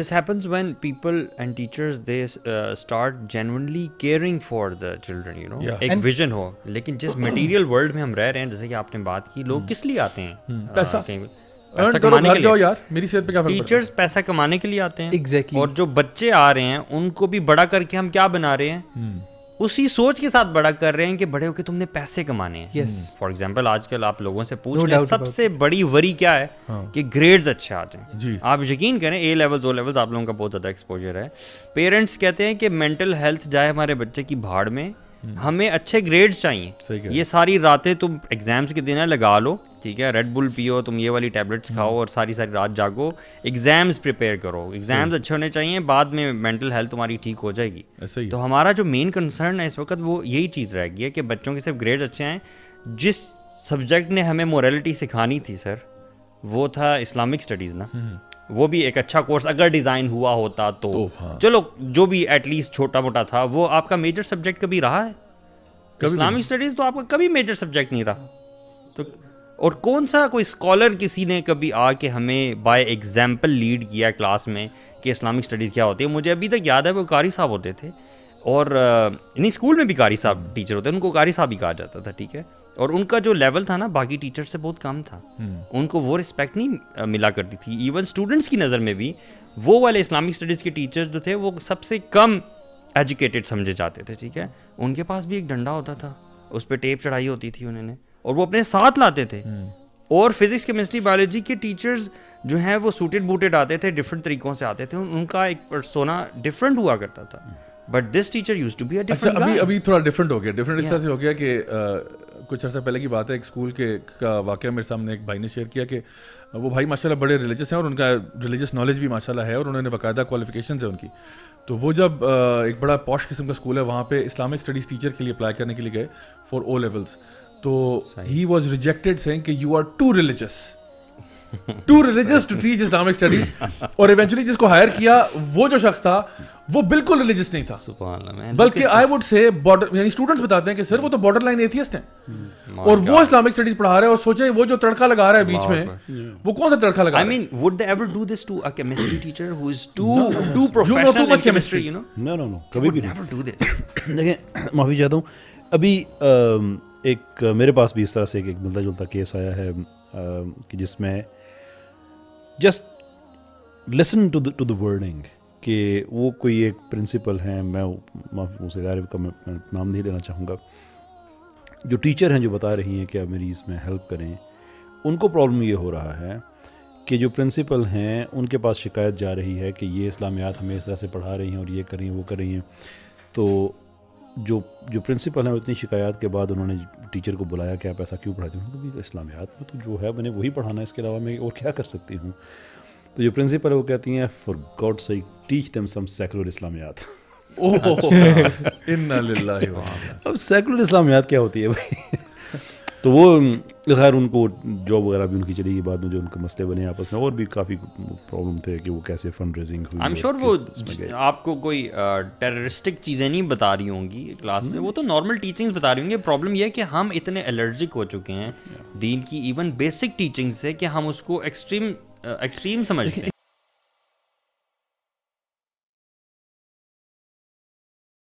This happens when people and teachers they uh, start genuinely caring for the children you know yeah. एक vision हो लेकिन जिस material world में हम रह रहे हैं जैसे कि आपने बात की लोग किस लिए आते हैं पैसा पैसा कमाने के लिए जाओ यार मेरी सेहत पे क्या टीचर्स पैसा कमाने के लिए आते हैं exactly. और जो बच्चे आ रहे हैं उनको भी बड़ा करके हम क्या बना रहे हैं hmm. उसी सोच के साथ बड़ा कर रहे हैं कि बड़े होके तुमने पैसे कमाने हैं फॉर एग्जाम्पल hmm. आजकल आप लोगों से पूछ no लें सबसे बड़ी वरी क्या है हाँ. कि ग्रेड्स अच्छे आ जाए आप यकीन करें ए लेवल्स ओ लेवल्स आप लोगों का बहुत ज़्यादा एक्सपोजर है पेरेंट्स कहते हैं कि मेंटल हेल्थ जाए हमारे बच्चे की भाड़ में hmm. हमें अच्छे ग्रेड्स चाहिए ये सारी रातें तुम एग्जाम्स के दिन लगा लो ठीक है रेड बुल पियो तुम ये वाली टैबलेट्स खाओ हम्म। और सारी सारी रात जागो एग्जाम्स प्रिपेयर करो एग्जाम्स हम्म। अच्छे होने चाहिए बाद में मेंटल हेल्थ तुम्हारी ठीक हो जाएगी ही। तो हमारा जो मेन कंसर्न है इस वक्त वो यही चीज़ रहेगी है कि बच्चों के सिर्फ ग्रेड अच्छे हैं जिस सब्जेक्ट ने हमें मोरलिटी सिखानी थी सर वो था इस्लामिक स्टडीज़ ना हम्म। वो भी एक अच्छा कोर्स अगर डिज़ाइन हुआ होता तो, तो हाँ। चलो जो भी एटलीस्ट छोटा मोटा था वो आपका मेजर सब्जेक्ट कभी रहा है इस्लामिक स्टडीज़ तो आपका कभी मेजर सब्जेक्ट नहीं रहा तो और कौन सा कोई स्कॉलर किसी ने कभी आके हमें बाय एग्जाम्पल लीड किया क्लास में कि इस्लामिक स्टडीज़ क्या होती है मुझे अभी तक याद है वो कारी साहब होते थे और नहीं स्कूल में भी कारी साहब टीचर होते उनको कारी साहब ही कहा जाता था ठीक है और उनका जो लेवल था ना बाकी टीचर से बहुत कम था हम्म। उनको वो रिस्पेक्ट नहीं मिला करती थी इवन स्टूडेंट्स की नज़र में भी वो वाले इस्लामिक स्टडीज़ के टीचर्स जो थे वो सबसे कम एजुकेटेड समझे जाते थे ठीक है उनके पास भी एक डंडा होता था उस पर टेप चढ़ाई होती थी उन्होंने और वो अपने साथ लाते थे हम्म। और फिजिक्स केमिस्ट्री बायोलॉजी के टीचर्स जो हैं वो सूटेड बूटेड आते थे डिफरेंट तरीकों से आते थे उनका एक सोना डिफरेंट हुआ करता था but this teacher use to be अच्छा, अभी अभी थोड़ा डिफरेंट हो गया डिफरेंट yeah. इस तरह से हो गया कि आ, कुछ अर्सा पहले की बात है एक स्कूल के का वाक्य मेरे सामने एक भाई ने शेयर किया कि वो भाई माशाल्लाह बड़े रिलीजियस हैं और उनका रिलीजियस नॉलेज भी माशाल्लाह है और उन्होंने बाकायदा क्वालिफिकेशन है उनकी तो वो जब आ, एक बड़ा पॉश किस्म का स्कूल है वहाँ पे इस्लामिक स्टडीज़ टीचर के लिए अप्लाई करने के लिए गए फॉर ओ लेवल्स तो ही वॉज रिजेक्टेड सेइंग कि you are too religious too religious to teach Islamic studies और इवेंचुअली जिसको हायर किया वो जो शख्स था वो बिल्कुल रिलीजियस नहीं था बल्कि आई वुड से बॉर्डर यानी स्टूडेंट्स बताते हैं कि सर वो तो बॉर्डर लाइन एथियस्ट है और वो इस्लामिक स्टडीज पढ़ा रहे हैं और सोचे वो जो तड़का लगा रहा है बीच में वो कौन सा तड़का लगा I mean would ever do this to a chemistry teacher who is too too professional too much chemistry you know no no कभी भी नेवर डू दिस देखिए माफी चाहता हूं अभी एक मेरे पास भी इस तरह से एक, एक मिलता जुलता केस आया है आ, कि जिसमें just listen to to the wording कि वो कोई एक प्रिंसिपल हैं मैं उसे इदारे का मैं, मैं नाम नहीं लेना चाहूँगा जो टीचर हैं जो बता रही हैं कि आप मेरी इसमें हेल्प करें उनको प्रॉब्लम ये हो रहा है कि जो प्रिंसिपल हैं उनके पास शिकायत जा रही है कि ये इस्लामियात हमें इस तरह से पढ़ा रही हैं और ये कर रही हैं वो कर रही हैं तो जो जो प्रिंसिपल हैं उतनी शिकायत के बाद उन्होंने टीचर को बुलाया कि आप ऐसा क्यों पढ़ाते हो क्योंकि इस्लामियात में मतलब तो जो है मैंने वही पढ़ाना है इसके अलावा मैं और क्या कर सकती हूँ तो जो प्रिंसिपल है वो कहती हैं फॉर गॉड सही टीच दम सम सेकुलर इस्लामियात अब सेकुलर इस्लामियात क्या होती है भाई तो वो खैर उनको जॉब वगैरह भी उनकी चली गई बाद में जो उनके मसले बने आपस में और भी काफ़ी प्रॉब्लम थे कि वो कैसे फंड रेजिंग हुई आई एम श्योर वो आपको कोई टेररिस्टिक चीज़ें नहीं बता रही होंगी क्लास में वो तो नॉर्मल टीचिंग्स बता रही होंगी प्रॉब्लम यह है कि हम इतने एलर्जिक हो चुके हैं दीन की इवन बेसिक टीचिंग से कि हम उसको एक्सट्रीम एक्सट्रीम समझते हैं